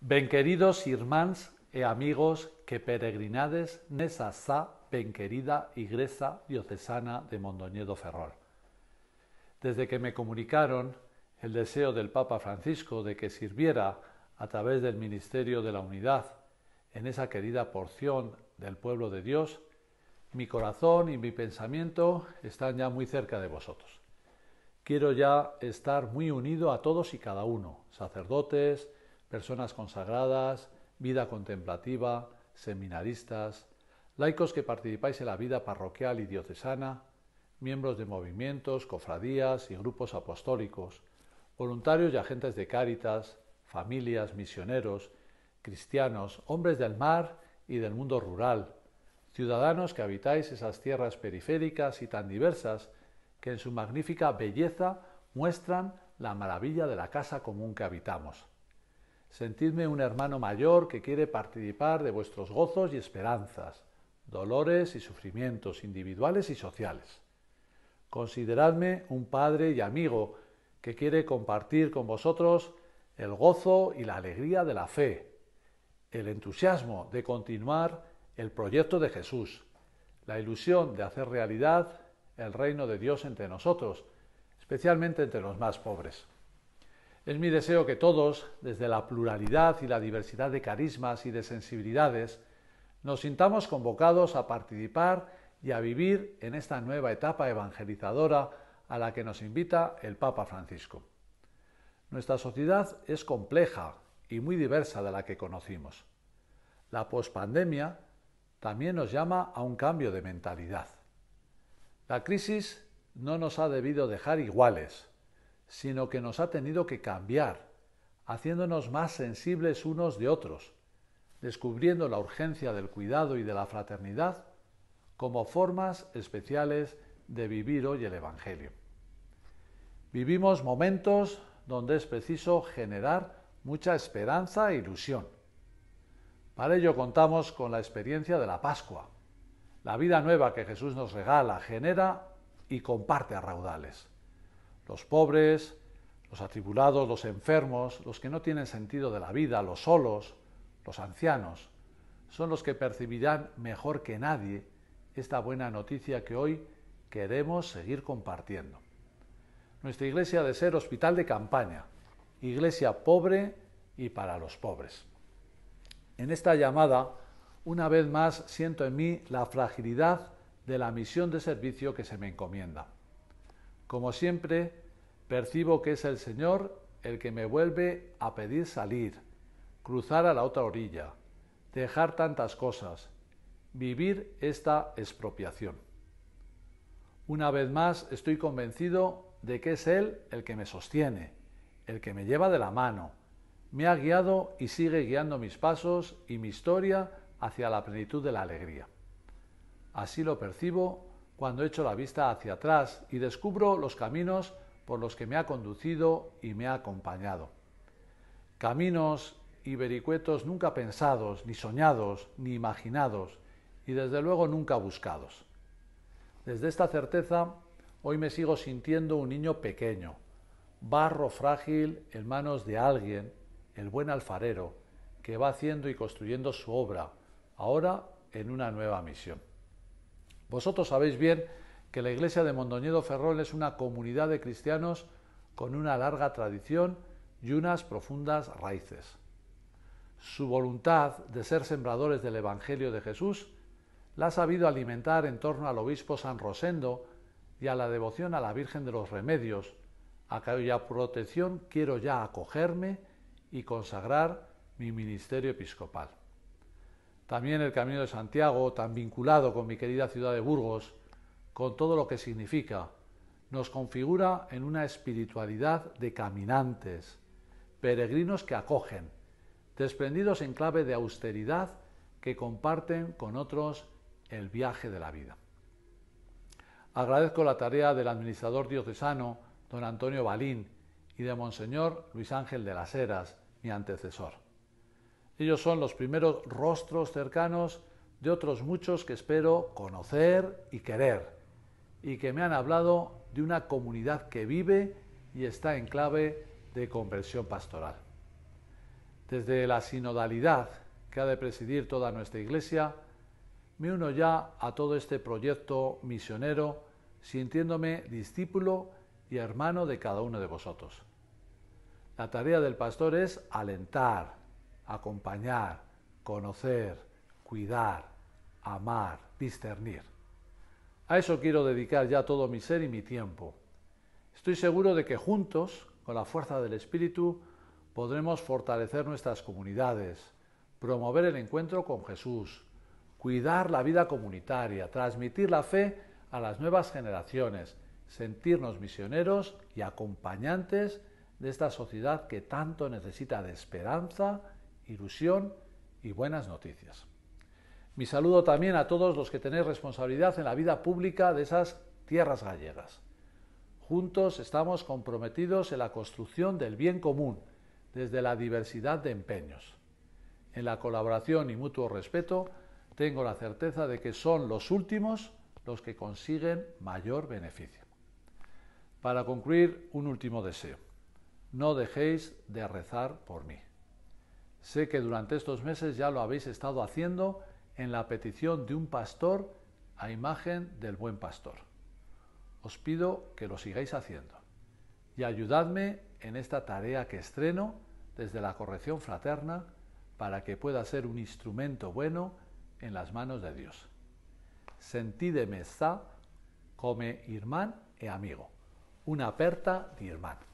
Ben queridos irmáns e amigos que peregrinades nesa sa benquerida iglesia Diocesana de Mondoñedo Ferrol. Desde que me comunicaron el deseo del Papa Francisco de que sirviera a través del Ministerio de la Unidad en esa querida porción del pueblo de Dios, mi corazón y mi pensamiento están ya muy cerca de vosotros. Quiero ya estar muy unido a todos y cada uno, sacerdotes, personas consagradas, vida contemplativa, seminaristas, laicos que participáis en la vida parroquial y diocesana, miembros de movimientos, cofradías y grupos apostólicos, voluntarios y agentes de cáritas, familias, misioneros, cristianos, hombres del mar y del mundo rural, ciudadanos que habitáis esas tierras periféricas y tan diversas que en su magnífica belleza muestran la maravilla de la casa común que habitamos. Sentidme un hermano mayor que quiere participar de vuestros gozos y esperanzas, dolores y sufrimientos individuales y sociales. Consideradme un padre y amigo que quiere compartir con vosotros el gozo y la alegría de la fe, el entusiasmo de continuar el proyecto de Jesús, la ilusión de hacer realidad el reino de Dios entre nosotros, especialmente entre los más pobres. Es mi deseo que todos, desde la pluralidad y la diversidad de carismas y de sensibilidades, nos sintamos convocados a participar y a vivir en esta nueva etapa evangelizadora a la que nos invita el Papa Francisco. Nuestra sociedad es compleja y muy diversa de la que conocimos. La pospandemia también nos llama a un cambio de mentalidad. La crisis no nos ha debido dejar iguales, sino que nos ha tenido que cambiar, haciéndonos más sensibles unos de otros, descubriendo la urgencia del cuidado y de la fraternidad como formas especiales de vivir hoy el Evangelio. Vivimos momentos donde es preciso generar mucha esperanza e ilusión. Para ello contamos con la experiencia de la Pascua. La vida nueva que Jesús nos regala, genera y comparte a raudales los pobres, los atribulados, los enfermos, los que no tienen sentido de la vida, los solos, los ancianos, son los que percibirán mejor que nadie esta buena noticia que hoy queremos seguir compartiendo. Nuestra iglesia ha de ser hospital de campaña, iglesia pobre y para los pobres. En esta llamada, una vez más, siento en mí la fragilidad de la misión de servicio que se me encomienda. Como siempre, percibo que es el Señor el que me vuelve a pedir salir, cruzar a la otra orilla, dejar tantas cosas, vivir esta expropiación. Una vez más estoy convencido de que es Él el que me sostiene, el que me lleva de la mano, me ha guiado y sigue guiando mis pasos y mi historia hacia la plenitud de la alegría. Así lo percibo cuando echo la vista hacia atrás y descubro los caminos por los que me ha conducido y me ha acompañado. Caminos y vericuetos nunca pensados, ni soñados, ni imaginados, y desde luego nunca buscados. Desde esta certeza, hoy me sigo sintiendo un niño pequeño, barro frágil en manos de alguien, el buen alfarero, que va haciendo y construyendo su obra, ahora en una nueva misión. Vosotros sabéis bien que la iglesia de Mondoñedo Ferrol es una comunidad de cristianos con una larga tradición y unas profundas raíces. Su voluntad de ser sembradores del Evangelio de Jesús la ha sabido alimentar en torno al obispo San Rosendo y a la devoción a la Virgen de los Remedios, a cuya protección quiero ya acogerme y consagrar mi ministerio episcopal. También el Camino de Santiago, tan vinculado con mi querida ciudad de Burgos, con todo lo que significa, nos configura en una espiritualidad de caminantes, peregrinos que acogen, desprendidos en clave de austeridad que comparten con otros el viaje de la vida. Agradezco la tarea del administrador diocesano, don Antonio Balín, y de Monseñor Luis Ángel de las Heras, mi antecesor. Ellos son los primeros rostros cercanos de otros muchos que espero conocer y querer, y que me han hablado de una comunidad que vive y está en clave de conversión pastoral. Desde la sinodalidad que ha de presidir toda nuestra Iglesia, me uno ya a todo este proyecto misionero, sintiéndome discípulo y hermano de cada uno de vosotros. La tarea del pastor es alentar, acompañar, conocer, cuidar, amar, discernir. A eso quiero dedicar ya todo mi ser y mi tiempo. Estoy seguro de que juntos, con la fuerza del Espíritu, podremos fortalecer nuestras comunidades, promover el encuentro con Jesús, cuidar la vida comunitaria, transmitir la fe a las nuevas generaciones, sentirnos misioneros y acompañantes de esta sociedad que tanto necesita de esperanza ilusión y buenas noticias. Mi saludo también a todos los que tenéis responsabilidad en la vida pública de esas tierras gallegas. Juntos estamos comprometidos en la construcción del bien común, desde la diversidad de empeños. En la colaboración y mutuo respeto, tengo la certeza de que son los últimos los que consiguen mayor beneficio. Para concluir, un último deseo. No dejéis de rezar por mí. Sé que durante estos meses ya lo habéis estado haciendo en la petición de un pastor a imagen del buen pastor. Os pido que lo sigáis haciendo y ayudadme en esta tarea que estreno desde la corrección fraterna para que pueda ser un instrumento bueno en las manos de Dios. Sentideme está come irmán e amigo, una aperta de irmán.